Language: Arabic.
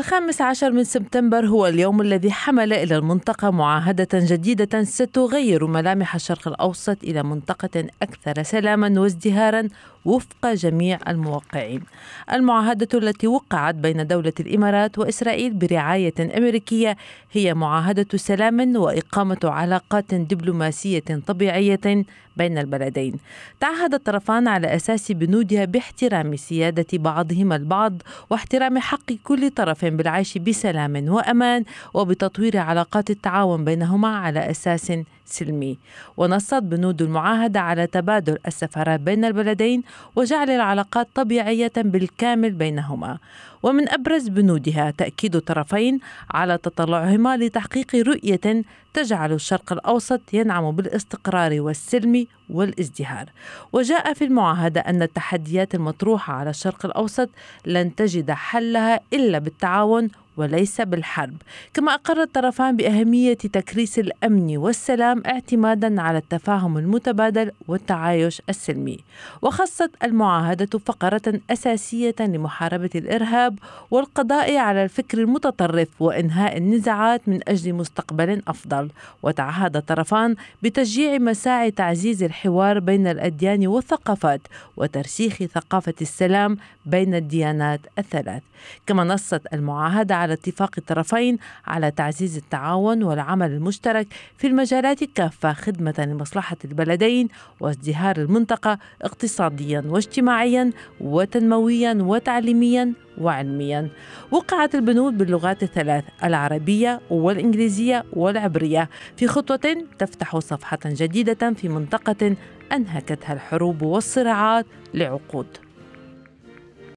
الخامس عشر من سبتمبر هو اليوم الذي حمل إلى المنطقة معاهدة جديدة ستغير ملامح الشرق الأوسط إلى منطقة أكثر سلاما وازدهارا وفق جميع الموقعين المعاهدة التي وقعت بين دولة الإمارات وإسرائيل برعاية أمريكية هي معاهدة سلام وإقامة علاقات دبلوماسية طبيعية بين البلدين تعهد الطرفان على أساس بنودها باحترام سيادة بعضهما البعض واحترام حق كل طرف بالعيش بسلام وأمان وبتطوير علاقات التعاون بينهما على أساس سلمي ونصت بنود المعاهدة على تبادل السفارات بين البلدين وجعل العلاقات طبيعية بالكامل بينهما ومن أبرز بنودها تأكيد الطرفين على تطلعهما لتحقيق رؤية تجعل الشرق الأوسط ينعم بالاستقرار والسلم والازدهار وجاء في المعاهدة أن التحديات المطروحة على الشرق الأوسط لن تجد حلها إلا بالتعاون وليس بالحرب كما أقر الطرفان بأهمية تكريس الأمن والسلام اعتمادا على التفاهم المتبادل والتعايش السلمي وخصت المعاهدة فقرة أساسية لمحاربة الإرهاب الشعب والقضاء على الفكر المتطرف وإنهاء النزاعات من أجل مستقبل أفضل وتعهد الطرفان بتشجيع مساعي تعزيز الحوار بين الأديان والثقافات وترسيخ ثقافة السلام بين الديانات الثلاث كما نصت المعاهدة على اتفاق الطرفين على تعزيز التعاون والعمل المشترك في المجالات كافة خدمة لمصلحة البلدين وازدهار المنطقة اقتصاديا واجتماعيا وتنمويا وتعليميا وعلميا وقعت البنود باللغات الثلاث العربية والإنجليزية والعبرية في خطوة تفتح صفحة جديدة في منطقة أنهكتها الحروب والصراعات لعقود